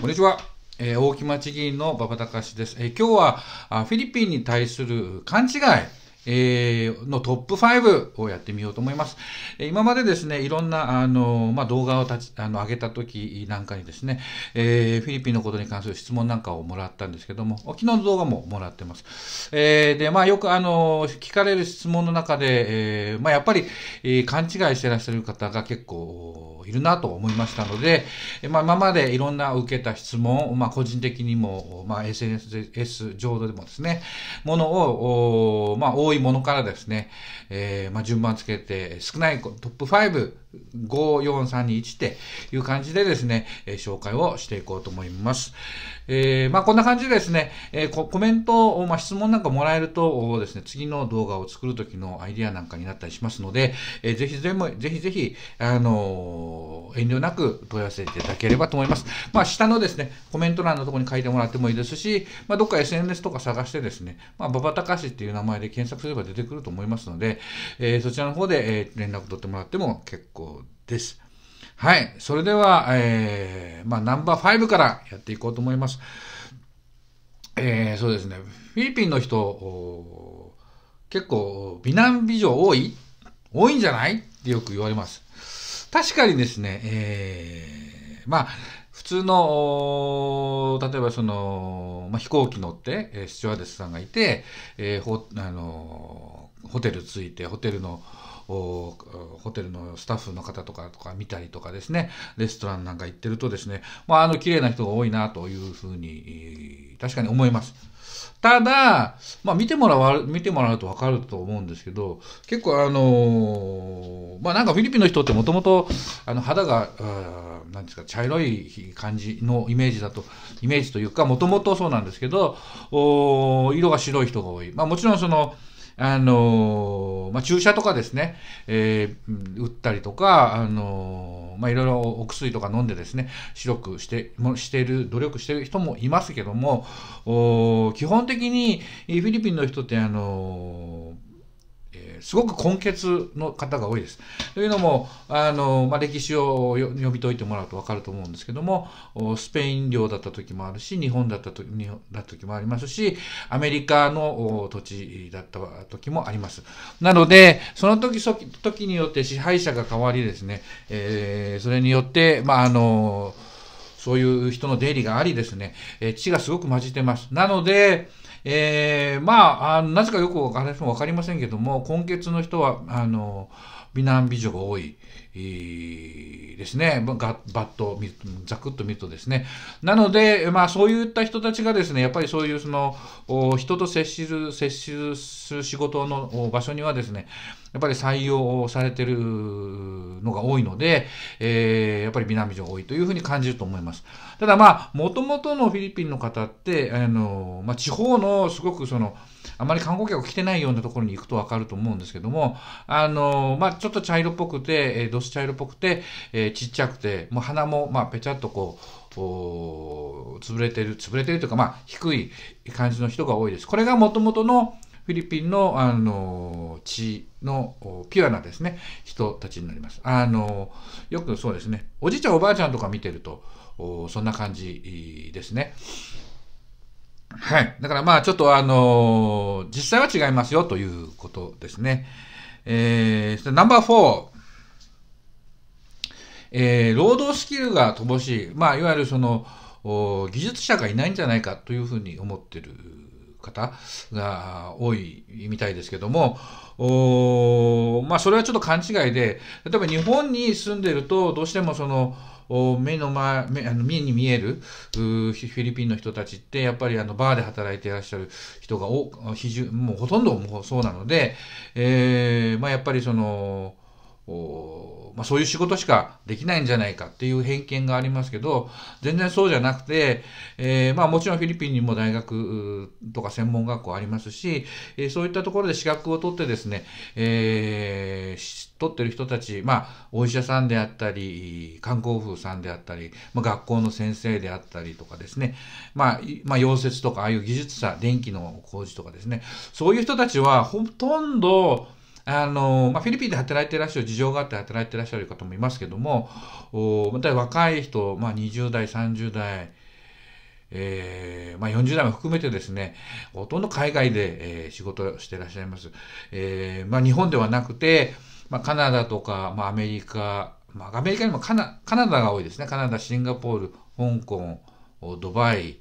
こんにちは。えー、大木町議員の馬場隆です。えー、今日はあフィリピンに対する勘違い。えー、のトップ5をやってみようと思います。今までですね、いろんな、あの、まあ、動画を立ち、あの、上げた時なんかにですね、えー、フィリピンのことに関する質問なんかをもらったんですけども、昨日の動画ももらってます。えー、で、まあ、よく、あの、聞かれる質問の中で、えー、まあ、やっぱり、えー、勘違いしてらっしゃる方が結構いるなと思いましたので、まあ、今までいろんな受けた質問、まあ、個人的にも、まあ、SNS 上でもですね、ものを、まあ、多いいものからですね、えー、まあ、順番つけて、少ないトップ5、5、4、3、2、1っていう感じでですね、え紹介をしていこうと思います。えー、まあ、こんな感じでですね、えー、コメントを、まあ、質問なんかもらえるとですね、次の動画を作るときのアイディアなんかになったりしますので、えー、ぜひぜひ、ぜひぜひ、あの遠慮なく問い合わせていただければと思います。まあ、下のですね、コメント欄のところに書いてもらってもいいですし、まあ、どっか SNS とか探してですね、まあ、ババタカシっていう名前で検索すれば出てくると思いますので、えー、そちらの方で、え連絡取ってもらっても結構です。はい。それでは、えー、まあ、ナンバー5からやっていこうと思います。えー、そうですね。フィリピンの人、結構、美男美女多い多いんじゃないってよく言われます。確かにですね、えー、まあ、普通の、例えばその、まあ、飛行機乗って、えー、スチュワーデスさんがいて、えー、ほあのホテル着いて、ホテルのホテルのスタッフの方とかとか見たりとかですね、レストランなんか行ってるとですね、まあ、あの、綺麗な人が多いなというふうに、確かに思います。ただ、まあ、見てもらう、見てもらうと分かると思うんですけど、結構あのー、まあ、なんかフィリピンの人ってもともと、あの、肌が、何ですか、茶色い感じのイメージだと、イメージというか、もともとそうなんですけど、お色が白い人が多い。まあ、もちろんその、あのまあ、注射とかですね、えー、打ったりとか、あのまあ、いろいろお薬とか飲んでですね、白くしてもしている、努力している人もいますけども、基本的にフィリピンの人って、あのえー、すごく根血の方が多いです。というのも、あの、まあ、歴史を読み解いてもらうと分かると思うんですけども、スペイン領だった時もあるし、日本だった時日本だった時もありますし、アメリカの土地だった時もあります。なので、その時、時によって支配者が変わりですね、えー、それによって、まあ、あの、そういう人の出入りがありですね、えー、地がすごく混じってます。なので、えー、まあなぜかよく私も分かりませんけども根血の人はあの美男美女が多い、ですねバッとざくっと見るとですねなので、まあ、そういった人たちがですねやっぱりそういうその人と接する接する仕事の場所にはですねやっぱり採用されてるのが多いので、えー、やっぱり南城多いというふうに感じると思います。ただまあ、もともとのフィリピンの方って、あの、まあ、地方のすごくその、あまり観光客来てないようなところに行くとわかると思うんですけども、あの、まあ、ちょっと茶色っぽくて、えー、ド茶色っぽくて、えー、ちっちゃくて、もう鼻も、まあ、ぺちゃっとこう、潰れてる、潰れてるというか、まあ、低い感じの人が多いです。これがもともとのフィリピンの、あの、血のピュアなですね、人たちになります。あの、よくそうですね、おじいちゃんおばあちゃんとか見てると、そんな感じですね。はい。だからまあちょっとあの実際は違いますよということですね。えー、ナンバー4。えー、労働スキルが乏しい。まあ、いわゆるその、技術者がいないんじゃないかというふうに思ってる方が多いみたいですけども、おまあ、それはちょっと勘違いで、例えば日本に住んでると、どうしてもその、目の前、目あの目に見えるフィリピンの人たちって、やっぱりあのバーで働いていらっしゃる人がお比重、もうほとんどもそうなので、えー、まあやっぱりその、おまあ、そういう仕事しかできないんじゃないかっていう偏見がありますけど、全然そうじゃなくて、えー、まあもちろんフィリピンにも大学とか専門学校ありますし、えー、そういったところで資格を取ってですね、えー、取ってる人たち、まあお医者さんであったり、観光風さんであったり、まあ、学校の先生であったりとかですね、まあ、まあ、溶接とかああいう技術者、電気の工事とかですね、そういう人たちはほとんどあの、まあ、フィリピンで働いてらっしゃる、事情があって働いてらっしゃる方もいますけども、おまた若い人、まあ、20代、30代、えーまあ、40代も含めてですね、ほとんど海外で、えー、仕事をしていらっしゃいます。えーまあ、日本ではなくて、まあ、カナダとか、まあ、アメリカ、まあ、アメリカにもカナカナダが多いですね。カナダ、シンガポール、香港、ドバイ、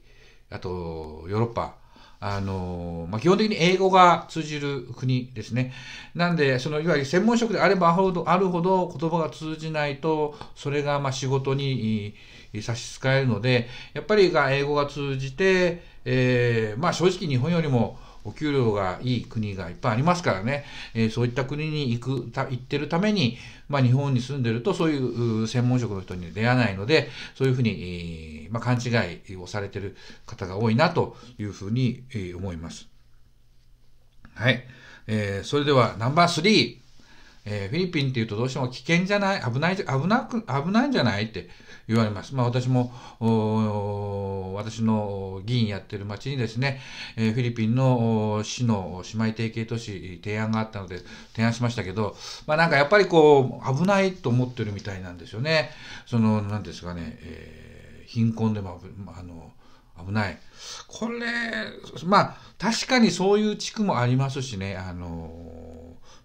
あとヨーロッパ、あの、まあ、基本的に英語が通じる国ですね。なんで、その、いわゆる専門職であればあるほど、あるほど言葉が通じないと、それが、ま、仕事に差し支えるので、やっぱりが英語が通じて、えー、まあ、正直日本よりも、お給料がいい国がいっぱいありますからね、えー、そういった国に行く、行ってるために、まあ、日本に住んでるとそういう専門職の人に出会わないので、そういうふうに、えー、まあ、勘違いをされてる方が多いなというふうに、えー、思います。はい。えー、それではナンバー3。えー、フィリピンっていうとどうしても危険じゃない、危ない、危なく、危ないんじゃないって言われます。まあ私も、私の議員やってる町にですね、えー、フィリピンの市の姉妹提携都市提案があったので提案しましたけど、まあなんかやっぱりこう、危ないと思ってるみたいなんですよね。その、なんですかね、えー、貧困でも、あの、危ない。これ、まあ確かにそういう地区もありますしね、あの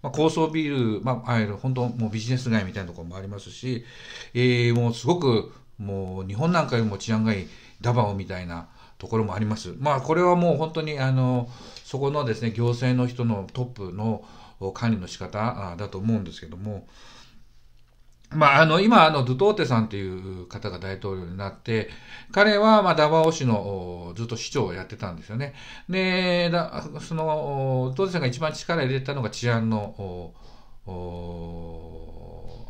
まあ、高層ビル、まあ、本当もうビジネス街みたいなところもありますし、えー、もうすごくもう日本なんかよりも治安がいいダバオみたいなところもあります。まあ、これはもう本当にあのそこのですね行政の人のトップの管理の仕方だと思うんですけども、まあ、あの、今、あの、ドゥトーテさんという方が大統領になって、彼は、まあ、ダバオ市の、ずっと市長をやってたんですよね。で、だその、ドゥトーテさんが一番力入れたのが治安の、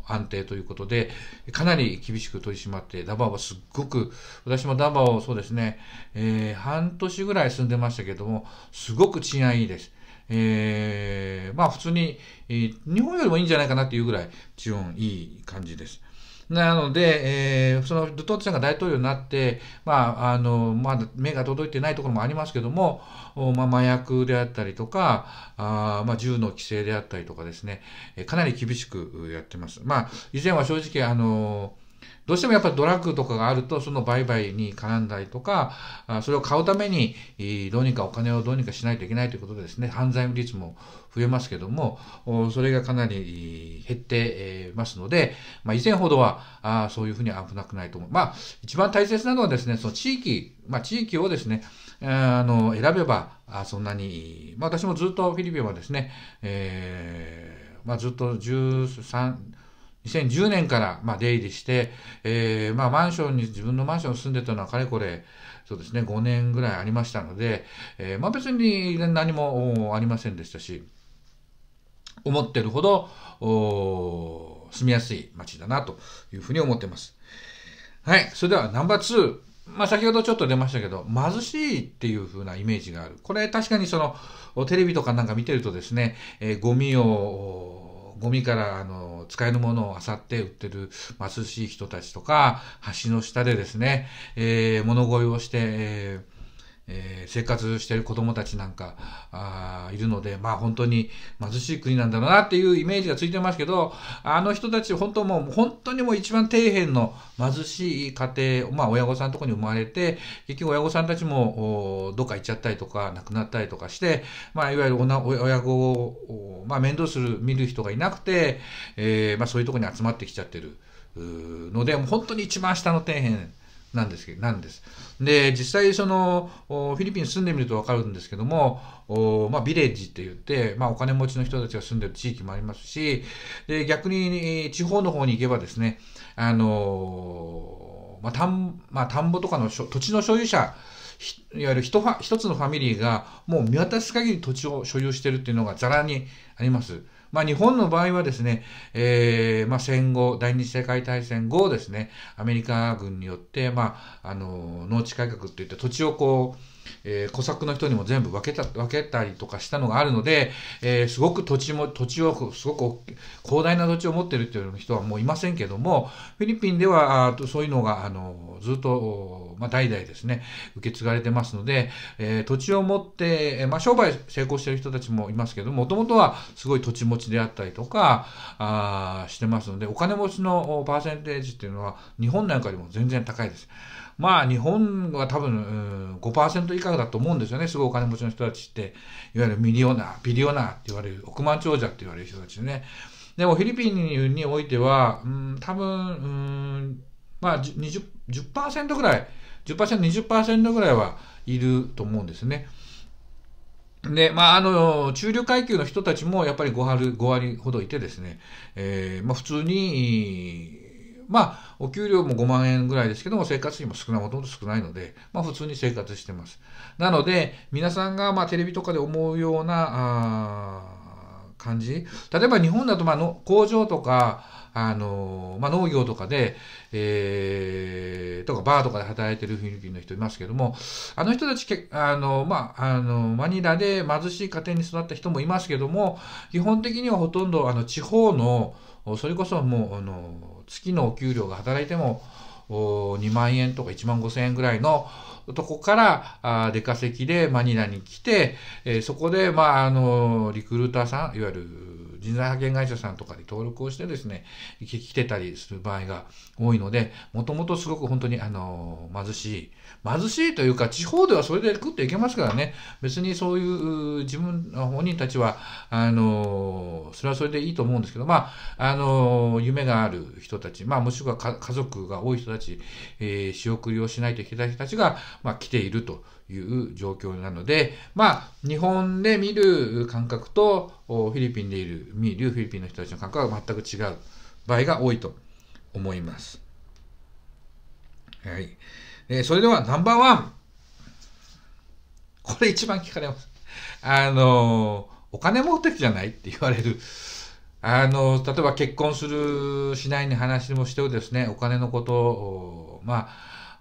安定ということで、かなり厳しく取り締まって、ダバオはすっごく、私もダバオ、そうですね、えー、半年ぐらい住んでましたけども、すごく治安いいです。えー、まあ普通に、えー、日本よりもいいんじゃないかなっていうぐらい、地温いい感じです。なので、えー、そのドゥトーツさんが大統領になって、まあ、あの、まだ目が届いてないところもありますけども、まあ、麻薬であったりとか、あまあ、銃の規制であったりとかですね、かなり厳しくやってます。まあ、以前は正直、あの、どうしてもやっぱりドラッグとかがあると、その売買に絡んだりとか、それを買うために、どうにかお金をどうにかしないといけないということでですね、犯罪率も増えますけども、それがかなり減ってますので、まあ、以前ほどはそういうふうに危なくないと思う。まあ、一番大切なのはですね、その地域、まあ、地域をですね、あの、選べば、そんなに、まあ、私もずっとフィリピンはですね、えー、まあ、ずっと13、2010年から、まあ、出入りして、えー、まあ、マンションに、自分のマンションに住んでたのはかれこれ、そうですね、5年ぐらいありましたので、えー、まあ、別に何もありませんでしたし、思ってるほど、お住みやすい街だなというふうに思ってます。はい。それではナンバー2。まあ、先ほどちょっと出ましたけど、貧しいっていうふうなイメージがある。これ確かにその、テレビとかなんか見てるとですね、えー、ゴミを、ゴミからあの使えるものを漁って売ってる貧しい人たちとか、橋の下でですね、えー、物乞いをして、えーえー、生活してる子供たちなんかあいるので、まあ本当に貧しい国なんだろうなっていうイメージがついてますけど、あの人たち本当もう本当にもう一番底辺の貧しい家庭、まあ親御さんのとこに生まれて、結局親御さんたちもどっか行っちゃったりとか亡くなったりとかして、まあいわゆる親子を、まあ、面倒する、見る人がいなくて、えー、まあそういうとこに集まってきちゃってるので、もう本当に一番下の底辺、なんですけど、なんです。で、実際その、フィリピン住んでみるとわかるんですけども、まあ、ビレッジって言って、まあ、お金持ちの人たちが住んでる地域もありますし、で、逆に地方の方に行けばですね、あの、まあ、田ん、まあ、田んぼとかの土地の所有者、いわゆる一一つのファミリーがもう見渡す限り土地を所有してるっていうのがざらにあります。まあ、日本の場合はですね、えー、まあ、戦後、第二次世界大戦後ですね、アメリカ軍によって、まあ、あの、農地改革っていって土地をこう、えー、小作の人にも全部分けた、分けたりとかしたのがあるので、えー、すごく土地も、土地を、すごく広大な土地を持ってるっていう人はもういませんけども、フィリピンでは、あそういうのが、あの、ずっと、まあ、代々ですね、受け継がれてますので、えー、土地を持って、まあ、商売成功してる人たちもいますけども、もともとはすごい土地持ちであったりとか、あしてますので、お金持ちのパーセンテージっていうのは、日本なんかよりも全然高いです。まあ日本は多分5%以下だと思うんですよね。すごいお金持ちの人たちって、いわゆるミリオナー、ビリオナーって言われる、億万長者って言われる人たちね。でもフィリピンにおいては、うん、多分、うん、まあ20、10%ぐらい、10%、20%ぐらいはいると思うんですね。で、まあ、あの、中流階級の人たちもやっぱり5割 ,5 割ほどいてですね、えー、まあ、普通に、まあ、お給料も5万円ぐらいですけども、生活費も少ない、ほとんど少ないので、まあ、普通に生活してます。なので、皆さんが、まあ、テレビとかで思うような、あ感じ例えば日本だと、まあの、工場とか、あのまあ、農業とかで、えー、とかバーとかで働いてるフィリピンの人いますけども、あの人たち、あの、まあ、あの、マニラで貧しい家庭に育った人もいますけども、基本的にはほとんど、あの、地方の、それこそもう、あの、月のお給料が働いても2万円とか1万5千円ぐらいのとこから出稼ぎでマニラに来て、えそこで、まあ、あのリクルーターさんいわゆる人材派遣会社さんとかに登録をしてですね、来てたりする場合が多いので、もともとすごく本当にあの、貧しい。貧しいというか、地方ではそれで食っていけますからね、別にそういう自分、本人たちは、あの、それはそれでいいと思うんですけど、まあ、あの、夢がある人たち、まあ、もしくは家族が多い人たち、えー、仕送りをしないといけない人たちが、まあ、来ているという状況なので、まあ、日本で見る感覚と、フィリピンでいる、見るフィリピンの人たちの感覚は全く違う場合が多いと思います。はい。えそれではナンバーワン。これ一番聞かれます。あのお金目的じゃないって言われる。あの、例えば結婚する、しないに話もしてもですね、お金のことを、まあ、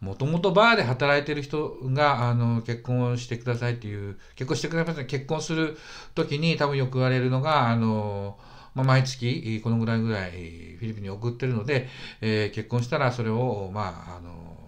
もともとバーで働いてる人が、あの、結婚してくださいっていう、結婚してくださいって結婚するときに多分よく言われるのが、あの、まあ、毎月このぐらいぐらいフィリピンに送ってるので、えー、結婚したらそれを、まあ、あの、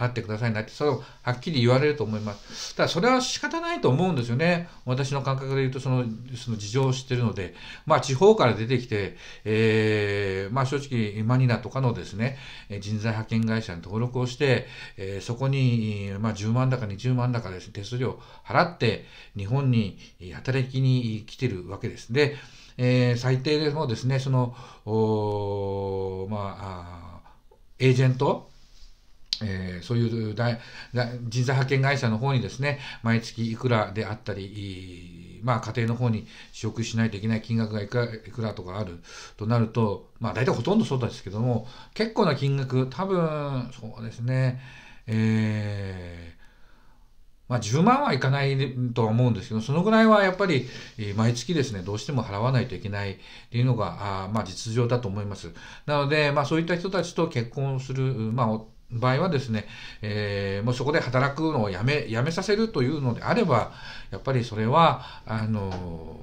払ってくださいなって、それをはっきり言われると思います。ただ、それは仕方ないと思うんですよね。私の感覚で言うと、その、その事情を知ってるので、まあ、地方から出てきて、えー、まあ、正直、マニラとかのですね、人材派遣会社に登録をして、えー、そこに、まあ、10万だか20万だかです、ね、手数料払って、日本に働きに来てるわけです。で、えー、最低でもですね、その、おまあ、エージェントえー、そういう人材派遣会社の方にですね、毎月いくらであったり、まあ家庭の方に試食しないといけない金額がいくらとかあるとなると、まあ大体ほとんどそうですけども、結構な金額、多分、そうですね、えー、まあ、10万はいかないとは思うんですけど、そのぐらいはやっぱり、毎月ですね、どうしても払わないといけないっていうのが、あまあ、実情だと思います。なので、まあ、そういった人たちと結婚する、まあ、場合はですね、えー、もうそこで働くのをやめ、やめさせるというのであれば、やっぱりそれは、あの、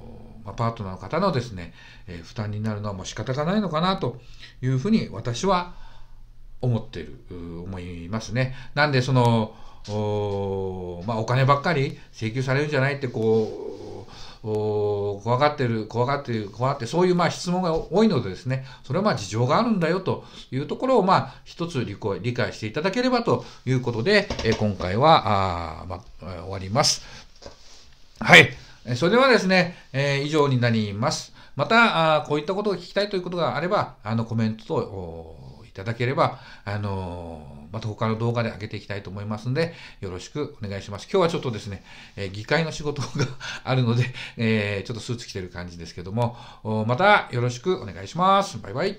まパートナーの方のですね、えー、負担になるのはもう仕方がないのかなというふうに私は思ってる、思いますね。なんでその、おまあ、お金ばっかり請求されるんじゃないってこう、怖がってる、怖がってる、怖がって、そういうまあ質問が多いのでですね、それはまあ事情があるんだよというところをまあ一つ理解していただければということで、え今回はあ、まあ、終わります。はい。それではですね、えー、以上になります。またあ、こういったことを聞きたいということがあれば、あのコメントと、ただければ、あのまた他の動画で上げていきたいと思いますんで、よろしくお願いします。今日はちょっとですね、え議会の仕事があるので、えちょっとスーツ着てる感じですけども、またよろしくお願いします。バイバイ。